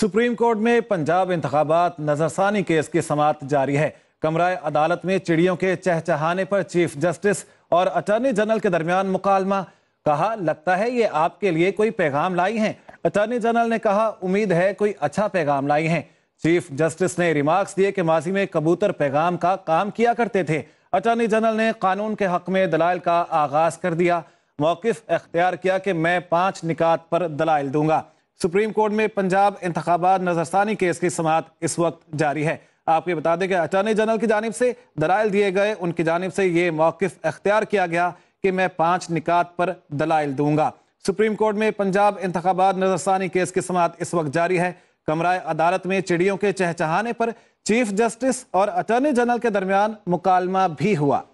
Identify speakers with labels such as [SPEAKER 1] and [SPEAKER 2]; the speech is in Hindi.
[SPEAKER 1] सुप्रीम कोर्ट में पंजाब इंतबात नजरसानी केस की समाप्त जारी है कमरा अदालत में चिड़ियों के चहचहाने पर चीफ जस्टिस और अटर्नी जनरल के दरमियान मुकालमा कहा लगता है ये आपके लिए कोई पैगाम लाई हैं अटर्नी जनरल ने कहा उम्मीद है कोई अच्छा पैगाम लाई हैं चीफ जस्टिस ने रिमार्क्स दिए कि माजी में कबूतर पैगाम का काम किया करते थे अटर्नी जनरल ने कानून के हक में दलाल का आगाज कर दिया मौकफ अख्तियार किया कि मैं पांच निकात पर दलाल दूंगा सुप्रीम कोर्ट में पंजाब इंतबात नजरसानी केस की समात इस वक्त जारी है आपको बता दें कि अटॉर्नी जनरल की जानब से दलाइल दिए गए उनकी जानब से ये मौकफ़ अख्तियार किया गया कि मैं पाँच निकात पर दलाइल दूंगा सुप्रीम कोर्ट में पंजाब इंतबात नजरसानी केस की समात इस वक्त जारी है कमराए अदालत में चिड़ियों के चहचहाने पर चीफ जस्टिस और अटॉर्नी जनरल के दरमियान मुकालमा भी हुआ